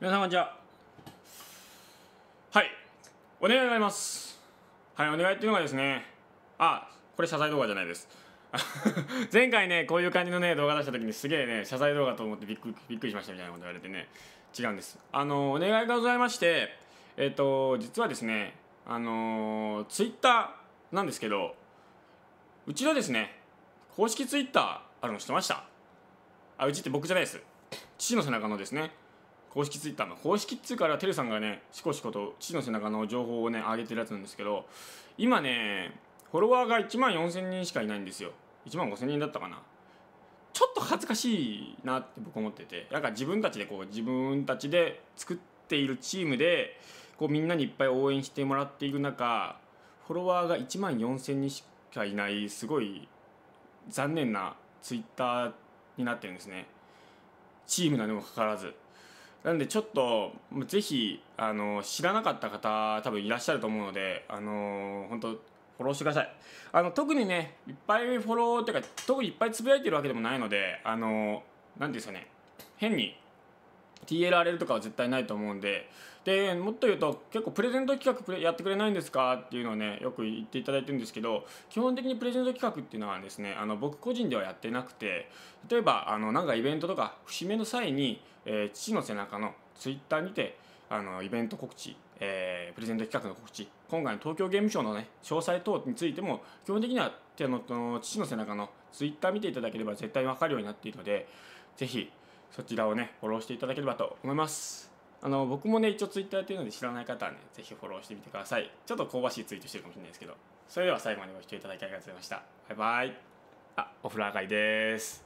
皆さんこんにちははいお願いになりますはいお願いっていうのがですねあこれ謝罪動画じゃないです 前回ねこういう感じのね動画出した時にすげえね謝罪動画と思ってびっくびっくりしましたみたいなこと言われてね違うんですあのお願いがございましてえっ、ー、と実はですねあのツイッターなんですけどうちのですね公式ツイッターあるの知ってましたあうちって僕じゃないです父の背中のですね公式ツイッターの公式っつうからてるさんがねしこしこと父の背中の情報をね上げてるやつなんですけど今ねフォロワーが1万4000人しかいないんですよ1万5000人だったかなちょっと恥ずかしいなって僕思っててなんか自分たちでこう自分たちで作っているチームでこうみんなにいっぱい応援してもらっている中フォロワーが1万4,000人しかいないすごい残念なツイッターになってるんですねチームなのにもかかわらずなんでちょっと、ぜひ、あの、知らなかった方、多分いらっしゃると思うので、あの、本当フォローしてください。あの、特にね、いっぱいフォローっていうか、特にいっぱいつぶやいてるわけでもないので、あの、なんて言うんですかね、変に TLRL とかは絶対ないと思うんででもっと言うと結構プレゼント企画やってくれないんですかっていうのをねよく言っていただいてるんですけど基本的にプレゼント企画っていうのはですねあの僕個人ではやってなくて例えばあのなんかイベントとか節目の際に、えー、父の背中のツイッターにてあのイベント告知、えー、プレゼント企画の告知今回の東京ゲームショウのね詳細等についても基本的には手のの父の背中のツイッター見ていただければ絶対分かるようになっているので是非そちらをねフォローしていただければと思いますあの僕もね一応 Twitter やってるので知らない方はね是非フォローしてみてくださいちょっと香ばしいツイートしてるかもしれないですけどそれでは最後までご視聴いただきありがとうございましたバイバイあお風呂上がりです